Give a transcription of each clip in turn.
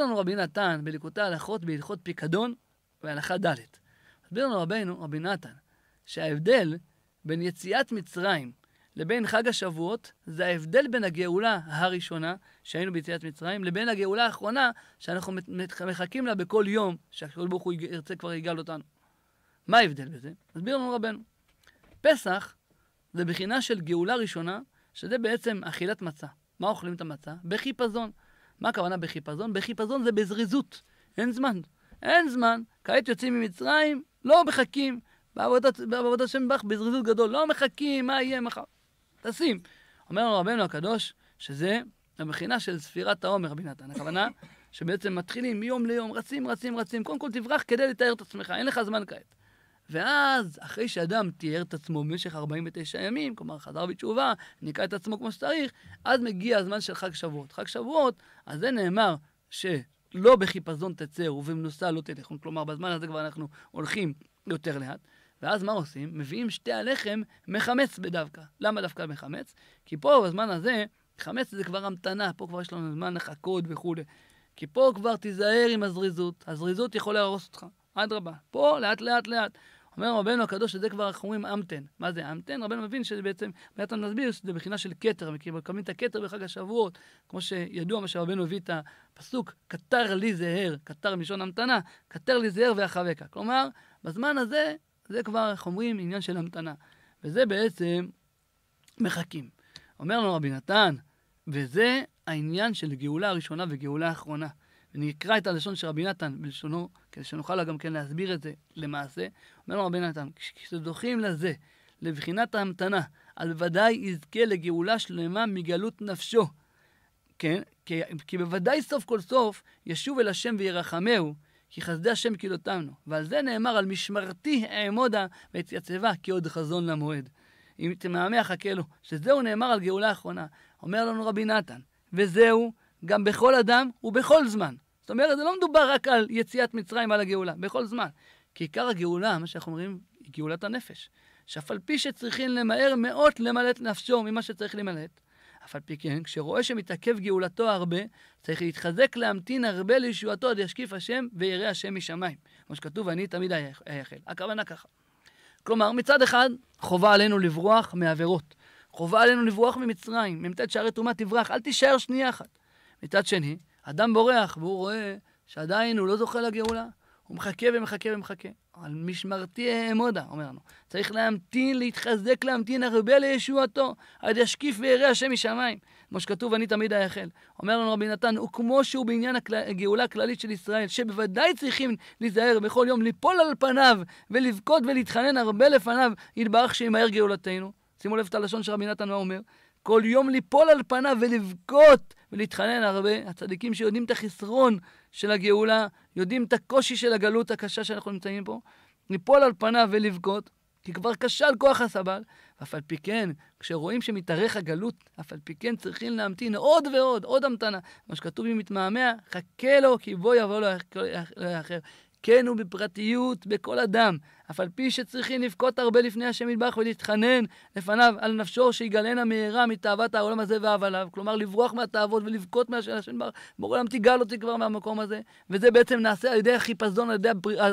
לנו רבי נתן בליקוטי הלכות בהלכות פיקדון והלכה ד'. מסביר לנו רבינו, רבי נתן, שההבדל בין יציאת מצרים לבין חג השבועות, זה ההבדל בין הגאולה הראשונה שהיינו ביציאת מצרים, לבין הגאולה האחרונה שאנחנו מחכים לה בכל יום, שהקדוש ברוך הוא ירצה כבר יגאל אותנו. מה ההבדל בזה? מסביר לנו רבנו. פסח זה בחינה של גאולה ראשונה, שזה בעצם אכילת מצה. מה אוכלים את המצה? בחיפזון. מה הכוונה בחיפזון? בחיפזון זה בזריזות, אין זמן. אין זמן. כעת יוצאים ממצרים, לא מחכים. בעבודת, בעבודת השם בך בזריזות גדול, לא מחכים, מה יהיה מחר? טסים. אומר לנו רבנו הקדוש, שזה המכינה של ספירת העומר, רבי נתן. הכוונה שבעצם מתחילים מיום ליום, רצים, רצים, רצים. קודם כל תברח כדי לתאר את עצמך, אין לך זמן כעת. ואז, אחרי שאדם תיאר את עצמו במשך 49 ימים, כלומר חזר בתשובה, ניקה את עצמו כמו שצריך, אז מגיע הזמן של חג שבועות. חג שבועות, אז זה נאמר שלא בחיפזון תצא ובמנוסה לא תלכון, כלומר בזמן הזה כבר אנחנו הולכים יותר לאט. ואז מה עושים? מביאים שתי הלחם מחמץ בדווקא. למה דווקא מחמץ? כי פה בזמן הזה, חמץ זה כבר המתנה, פה כבר יש לנו זמן לחכות וכולי. כי פה כבר תיזהר עם הזריזות, הזריזות יכולה להרוס אותך, אדרבה. פה לאט לאט לאט. אומר רבנו הקדוש שזה כבר, אנחנו אומרים, אמתן. מה זה אמתן? רבנו מבין שזה בעצם, בעצם נסביר שזה בחינה של כתר, כי מקבלים את הכתר בחג השבועות, כמו שידוע מה שרבנו הביא את הפסוק, קטר לי זהר, קטר מלשון המתנה, קטר לי זהר ואחבקה. כלומר, בזמן הזה, זה כבר, איך אומרים, עניין של המתנה. וזה בעצם מחכים. אומר לנו רבי נתן, וזה העניין של גאולה ראשונה וגאולה אחרונה. אני אקרא את הלשון של רבי נתן בלשונו, כדי שנוכל גם כן להסביר את זה למעשה. אומר רבי נתן, כשזוכים לזה, לבחינת ההמתנה, על ודאי יזכה לגאולה שלמה מגלות נפשו. כן? כי, כי בוודאי סוף כל סוף ישוב אל השם וירחמהו, כי חסדי השם קילותנו. ועל זה נאמר, על משמרתי אעמודה ואתייצבה, כעוד חזון למועד. אם תמהמה חכה לו, שזהו נאמר על גאולה אחרונה. אומר לנו רבי נתן, וזהו גם בכל אדם ובכל זמן. זאת אומרת, זה לא מדובר רק על יציאת מצרים, ועל הגאולה, בכל זמן. כי עיקר הגאולה, מה שאנחנו אומרים, היא גאולת הנפש. שאף על פי שצריכים למהר מאוד למלט נפשו ממה שצריך למלט, אף על פי כן, כשרואה שמתעכב גאולתו הרבה, צריך להתחזק להמתין הרבה לישועתו עד ישקיף השם וירא השם משמיים. כמו שכתוב, אני תמיד אייחל. הכוונה ככה. כלומר, מצד אחד, חובה עלינו לברוח מעבירות. חובה עלינו לברוח ממצרים. מ"ט שערי טומאה תברח, אל תישאר שנייה אחת. מצד שני, אדם בורח, והוא רואה שעדיין הוא לא זוכה לגאולה. הוא מחכה ומחכה ומחכה. על משמרתי אעמודה, אומר לנו. צריך להמתין, להתחזק, להמתין הרבה לישועתו, עד ישקיף וירא השם משמיים. כמו שכתוב, אני תמיד אייחל. אומר לנו רבי נתן, וכמו שהוא בעניין הגאולה הכללית של ישראל, שבוודאי צריכים להיזהר בכל יום, ליפול על פניו, ולבכות ולהתחנן הרבה לפניו, יתברך שימהר גאולתנו. שימו לב את הלשון שרבי נתן מה אומר. כל יום ליפול על פניו ולבכות ולהתחנן הרבה. הצדיקים שיודעים את החסרון של הגאולה, יודעים את הקושי של הגלות הקשה שאנחנו נמצאים פה, ליפול על פניו ולבכות, כי כבר כשל כוח הסבל, ואף על פי כן, כשרואים שמתארך הגלות, אף על פי כן צריכים להמתין עוד ועוד, עוד המתנה. מה שכתוב, אם מתמהמה, חכה לו, כי בוא יבוא לו, לא כן ובפרטיות בכל אדם, אף על פי שצריכים לבכות הרבה לפני השם ידבח ולהתחנן לפניו על נפשו שיגלנה מהרה מתאוות העולם הזה ועבליו, כלומר לברוח מהתאוות ולבכות מהשם ידבח, בורא העולם תיגל אותי כבר מהמקום הזה, וזה בעצם נעשה על ידי החיפזון, על ידי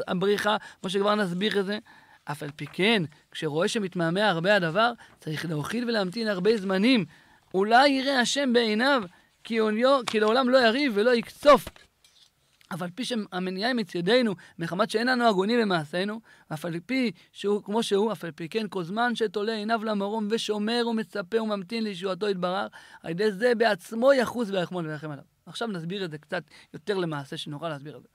הבריחה, כמו שכבר נסביר את זה. אף על פי כן, כשרואה שמתמהמה הרבה הדבר, צריך להוכיל ולהמתין הרבה זמנים. אולי יראה השם בעיניו, כי, אוניו, כי לעולם לא יריב ולא יקצוף. אף על פי שהמניעה היא מצידנו, מחמת שאין לנו הגונים במעשינו, אף על פי שהוא כמו שהוא, אף על פי כן, כל זמן שתולה עיניו למרום ושומר ומצפה וממתין לישועתו יתברר, על ידי זה בעצמו יחוס ויחמול ויחם עליו. עכשיו נסביר את זה קצת יותר למעשה, שנוכל להסביר את זה.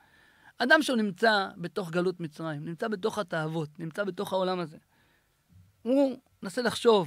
אדם שהוא נמצא בתוך גלות מצרים, נמצא בתוך התאוות, נמצא בתוך העולם הזה, הוא מנסה לחשוב